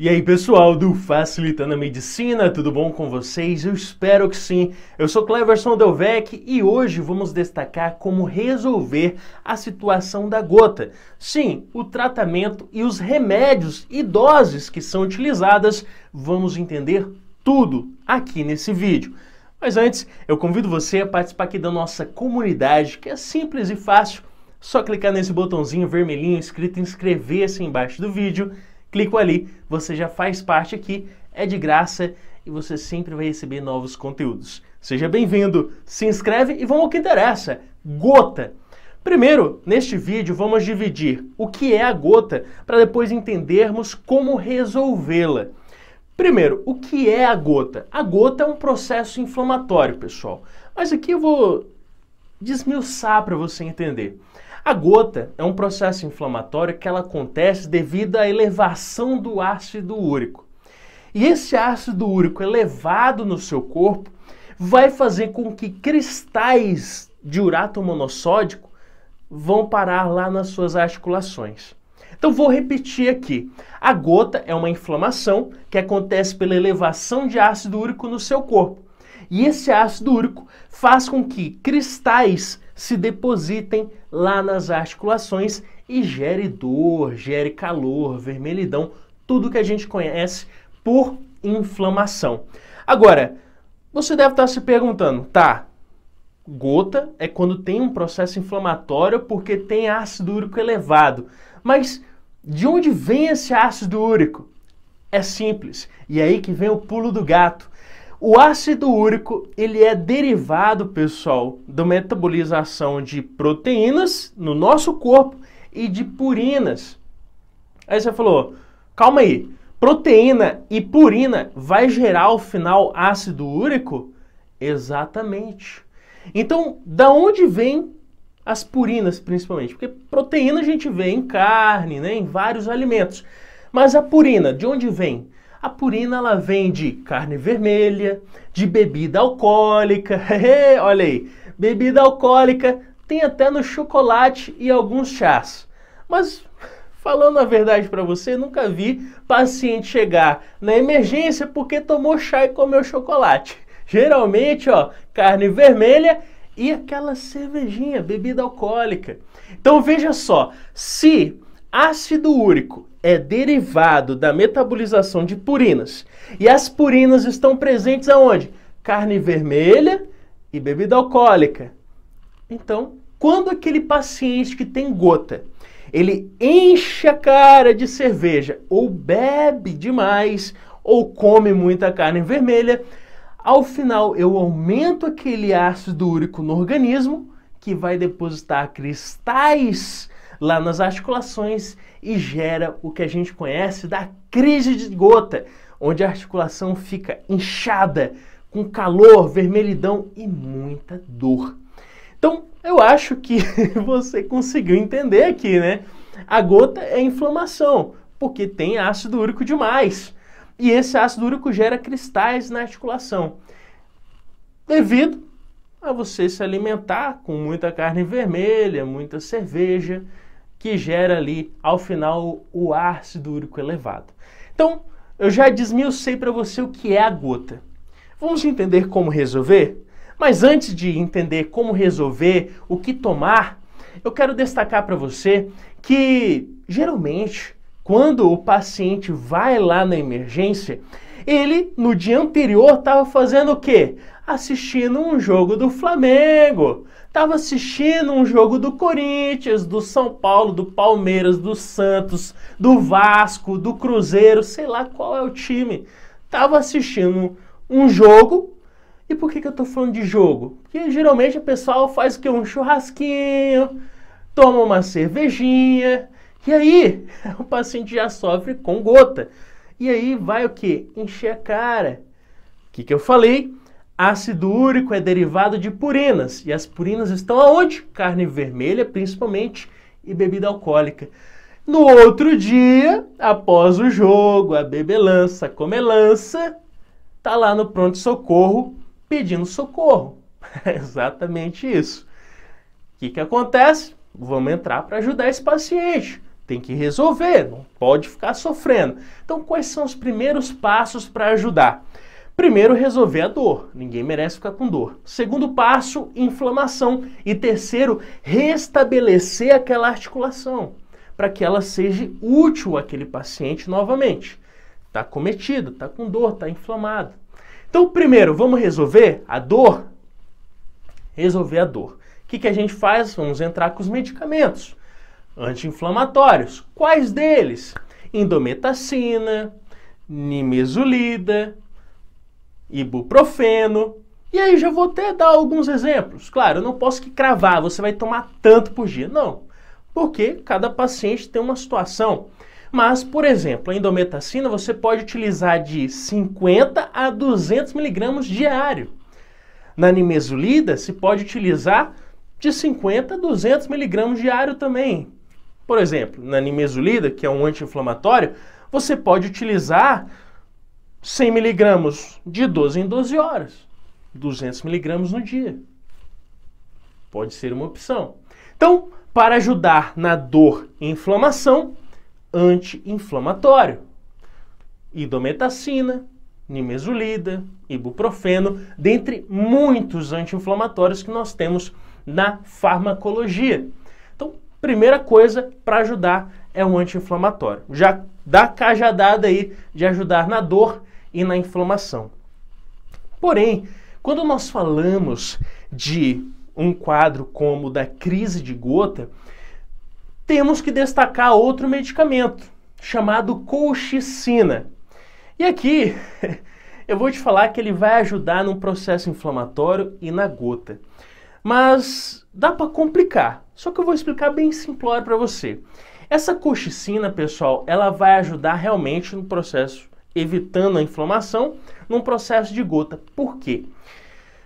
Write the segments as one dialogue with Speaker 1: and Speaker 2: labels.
Speaker 1: E aí, pessoal do Facilitando a Medicina, tudo bom com vocês? Eu espero que sim. Eu sou Cleverson Delvec e hoje vamos destacar como resolver a situação da gota. Sim, o tratamento e os remédios e doses que são utilizadas, vamos entender tudo aqui nesse vídeo. Mas antes, eu convido você a participar aqui da nossa comunidade, que é simples e fácil. Só clicar nesse botãozinho vermelhinho escrito inscrever-se embaixo do vídeo clico ali, você já faz parte aqui, é de graça e você sempre vai receber novos conteúdos. Seja bem-vindo, se inscreve e vamos ao que interessa, Gota! Primeiro, neste vídeo vamos dividir o que é a gota para depois entendermos como resolvê-la. Primeiro, o que é a gota? A gota é um processo inflamatório, pessoal. Mas aqui eu vou desmiuçar para você entender. A gota é um processo inflamatório que ela acontece devido à elevação do ácido úrico. E esse ácido úrico elevado no seu corpo vai fazer com que cristais de urato monossódico vão parar lá nas suas articulações. Então vou repetir aqui. A gota é uma inflamação que acontece pela elevação de ácido úrico no seu corpo. E esse ácido úrico faz com que cristais se depositem lá nas articulações e gere dor, gere calor, vermelhidão, tudo que a gente conhece por inflamação. Agora, você deve estar se perguntando, tá? Gota é quando tem um processo inflamatório porque tem ácido úrico elevado. Mas de onde vem esse ácido úrico? É simples. E é aí que vem o pulo do gato. O ácido úrico, ele é derivado, pessoal, da metabolização de proteínas no nosso corpo e de purinas. Aí você falou, calma aí, proteína e purina vai gerar ao final ácido úrico? Exatamente. Então, da onde vem as purinas principalmente? Porque proteína a gente vê em carne, né, em vários alimentos. Mas a purina, de onde vem? A purina ela vem de carne vermelha, de bebida alcoólica, olha aí, bebida alcoólica tem até no chocolate e alguns chás. Mas falando a verdade para você, nunca vi paciente chegar na emergência porque tomou chá e comeu chocolate. Geralmente, ó, carne vermelha e aquela cervejinha, bebida alcoólica. Então veja só, se Ácido úrico é derivado da metabolização de purinas. E as purinas estão presentes aonde? Carne vermelha e bebida alcoólica. Então, quando aquele paciente que tem gota, ele enche a cara de cerveja ou bebe demais ou come muita carne vermelha, ao final eu aumento aquele ácido úrico no organismo que vai depositar cristais lá nas articulações e gera o que a gente conhece da crise de gota, onde a articulação fica inchada, com calor, vermelhidão e muita dor. Então, eu acho que você conseguiu entender aqui, né? A gota é inflamação, porque tem ácido úrico demais. E esse ácido úrico gera cristais na articulação. Devido a você se alimentar com muita carne vermelha, muita cerveja, que gera ali ao final o ácido úrico elevado. Então, eu já desmiucei para você o que é a gota. Vamos entender como resolver? Mas antes de entender como resolver, o que tomar, eu quero destacar para você que geralmente quando o paciente vai lá na emergência, ele no dia anterior estava fazendo o quê? Assistindo um jogo do Flamengo estava assistindo um jogo do Corinthians, do São Paulo, do Palmeiras, do Santos, do Vasco, do Cruzeiro, sei lá qual é o time. Tava assistindo um jogo. E por que, que eu tô falando de jogo? Porque geralmente o pessoal faz o que? Um churrasquinho, toma uma cervejinha. E aí o paciente já sofre com gota. E aí vai o que? Encher a cara. O que, que eu falei? Ácido úrico é derivado de purinas, e as purinas estão aonde? Carne vermelha, principalmente, e bebida alcoólica. No outro dia, após o jogo, a bebelança, a comelança, é tá lá no pronto-socorro pedindo socorro. É exatamente isso. O que, que acontece? Vamos entrar para ajudar esse paciente. Tem que resolver, não pode ficar sofrendo. Então, quais são os primeiros passos para ajudar? Primeiro, resolver a dor. Ninguém merece ficar com dor. Segundo passo, inflamação. E terceiro, restabelecer aquela articulação para que ela seja útil àquele paciente novamente. Está cometido, está com dor, está inflamado. Então, primeiro, vamos resolver a dor? Resolver a dor. O que, que a gente faz? Vamos entrar com os medicamentos anti-inflamatórios. Quais deles? Indometacina, nimesulida, ibuprofeno. E aí já vou até dar alguns exemplos. Claro, eu não posso que cravar, você vai tomar tanto por dia. Não, porque cada paciente tem uma situação. Mas, por exemplo, a indometacina você pode utilizar de 50 a 200 miligramos diário. Na nimesulida se pode utilizar de 50 a 200 miligramos diário também. Por exemplo, na nimesulida, que é um anti-inflamatório, você pode utilizar 100 miligramos de 12 em 12 horas, 200 miligramos no dia. Pode ser uma opção. Então, para ajudar na dor e inflamação, anti-inflamatório. Idometacina, nimesulida, ibuprofeno, dentre muitos anti-inflamatórios que nós temos na farmacologia. Então, primeira coisa para ajudar é um anti-inflamatório. Já dá cajadada aí de ajudar na dor e na inflamação. Porém, quando nós falamos de um quadro como o da crise de gota, temos que destacar outro medicamento chamado colchicina. E aqui eu vou te falar que ele vai ajudar no processo inflamatório e na gota. Mas dá para complicar. Só que eu vou explicar bem simplório para você. Essa colchicina, pessoal, ela vai ajudar realmente no processo evitando a inflamação, num processo de gota. Por quê?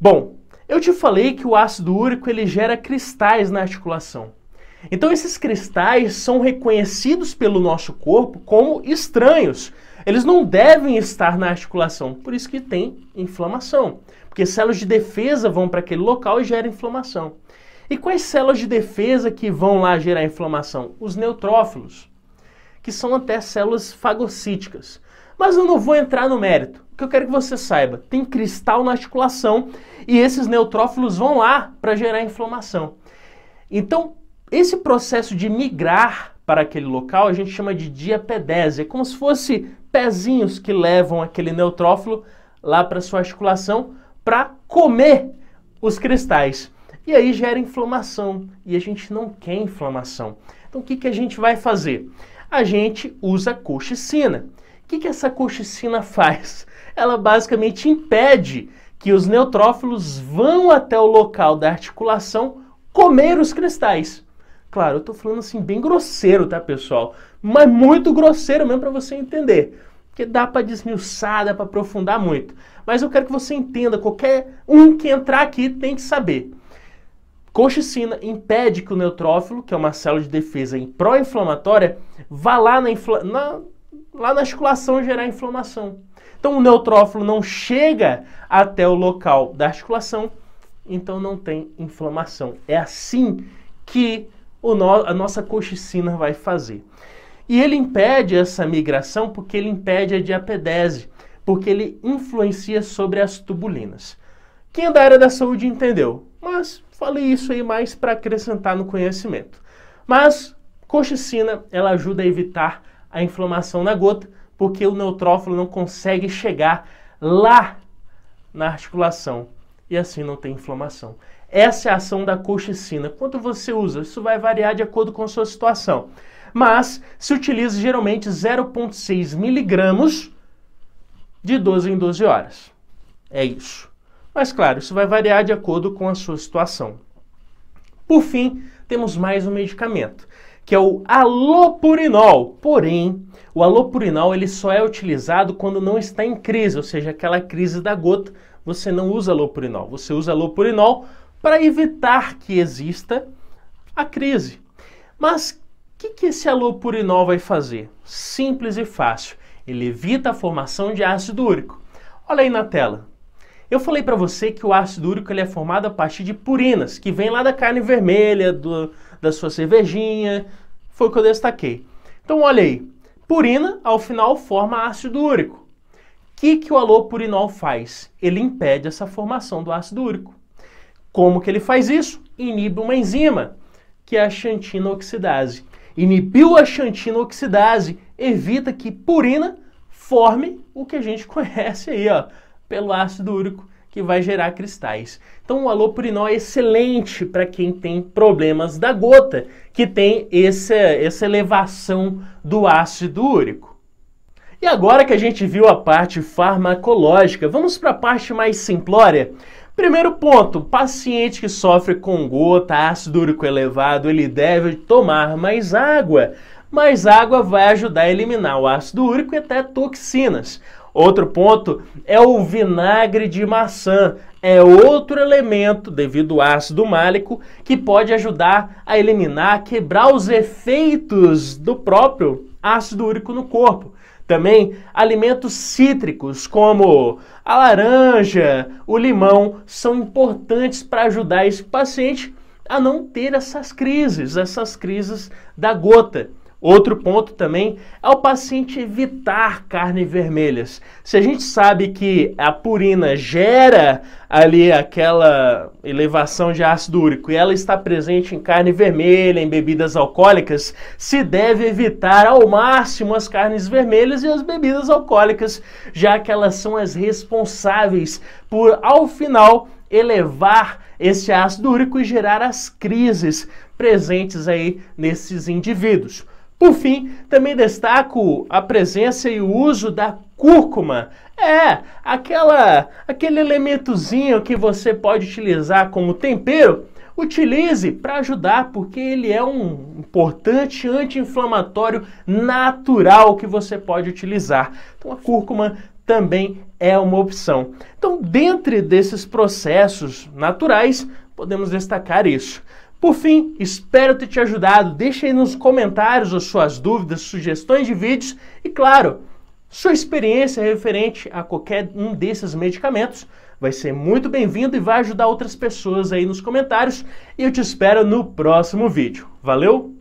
Speaker 1: Bom, eu te falei que o ácido úrico ele gera cristais na articulação. Então esses cristais são reconhecidos pelo nosso corpo como estranhos. Eles não devem estar na articulação, por isso que tem inflamação, porque células de defesa vão para aquele local e gera inflamação. E quais células de defesa que vão lá gerar inflamação? Os neutrófilos, que são até células fagocíticas. Mas eu não vou entrar no mérito. O que eu quero que você saiba, tem cristal na articulação e esses neutrófilos vão lá para gerar inflamação. Então, esse processo de migrar para aquele local a gente chama de diapedese, é como se fosse pezinhos que levam aquele neutrófilo lá para sua articulação para comer os cristais. E aí gera inflamação e a gente não quer inflamação. Então o que, que a gente vai fazer? A gente usa coxicina. O que, que essa colchicina faz? Ela basicamente impede que os neutrófilos vão até o local da articulação comer os cristais. Claro, eu estou falando assim bem grosseiro, tá, pessoal? Mas muito grosseiro mesmo para você entender. Porque dá para desmiuçar, dá para aprofundar muito. Mas eu quero que você entenda, qualquer um que entrar aqui tem que saber. Colchicina impede que o neutrófilo, que é uma célula de defesa pró-inflamatória, vá lá na, infla... na lá na articulação gerar inflamação. Então o neutrófilo não chega até o local da articulação, então não tem inflamação. É assim que no, a nossa coxicina vai fazer. E ele impede essa migração porque ele impede a diapedese, porque ele influencia sobre as tubulinas. Quem é da área da saúde entendeu, mas falei isso aí mais para acrescentar no conhecimento. Mas coxicina, ela ajuda a evitar a inflamação na gota, porque o neutrófilo não consegue chegar lá na articulação e assim não tem inflamação. Essa é a ação da colchicina. Quanto você usa? Isso vai variar de acordo com a sua situação. Mas se utiliza geralmente 0,6 miligramas de 12 em 12 horas. É isso. Mas claro, isso vai variar de acordo com a sua situação. Por fim, temos mais um medicamento que é o alopurinol. Porém, o alopurinol ele só é utilizado quando não está em crise, ou seja, aquela crise da gota, você não usa alopurinol. Você usa alopurinol para evitar que exista a crise. Mas o que, que esse alopurinol vai fazer? Simples e fácil. Ele evita a formação de ácido úrico. Olha aí na tela. Eu falei para você que o ácido úrico ele é formado a partir de purinas, que vem lá da carne vermelha, do, da sua cervejinha. Foi o que eu destaquei. Então, olha aí. Purina, ao final, forma ácido úrico. O que, que o alopurinol faz? Ele impede essa formação do ácido úrico. Como que ele faz isso? Inibe uma enzima, que é a xantina oxidase. Inibiu a xantina oxidase, evita que purina forme o que a gente conhece aí, ó, pelo ácido úrico que vai gerar cristais. Então o alopurinol é excelente para quem tem problemas da gota, que tem essa, essa elevação do ácido úrico. E agora que a gente viu a parte farmacológica, vamos para a parte mais simplória. Primeiro ponto, paciente que sofre com gota, ácido úrico elevado, ele deve tomar mais água. Mais água vai ajudar a eliminar o ácido úrico e até toxinas. Outro ponto é o vinagre de maçã. É outro elemento, devido ao ácido málico, que pode ajudar a eliminar, quebrar os efeitos do próprio ácido úrico no corpo. Também alimentos cítricos, como a laranja, o limão, são importantes para ajudar esse paciente a não ter essas crises, essas crises da gota. Outro ponto também é o paciente evitar carnes vermelhas. Se a gente sabe que a purina gera ali aquela elevação de ácido úrico e ela está presente em carne vermelha, em bebidas alcoólicas, se deve evitar ao máximo as carnes vermelhas e as bebidas alcoólicas, já que elas são as responsáveis por, ao final, elevar esse ácido úrico e gerar as crises presentes aí nesses indivíduos. Por fim, também destaco a presença e o uso da cúrcuma. É, aquela aquele elementozinho que você pode utilizar como tempero, utilize para ajudar, porque ele é um importante anti-inflamatório natural que você pode utilizar. Então a cúrcuma também é uma opção. Então, dentre desses processos naturais, podemos destacar isso. Por fim, espero ter te ajudado. Deixe aí nos comentários as suas dúvidas, sugestões de vídeos e, claro, sua experiência referente a qualquer um desses medicamentos vai ser muito bem-vindo e vai ajudar outras pessoas aí nos comentários. E eu te espero no próximo vídeo. Valeu!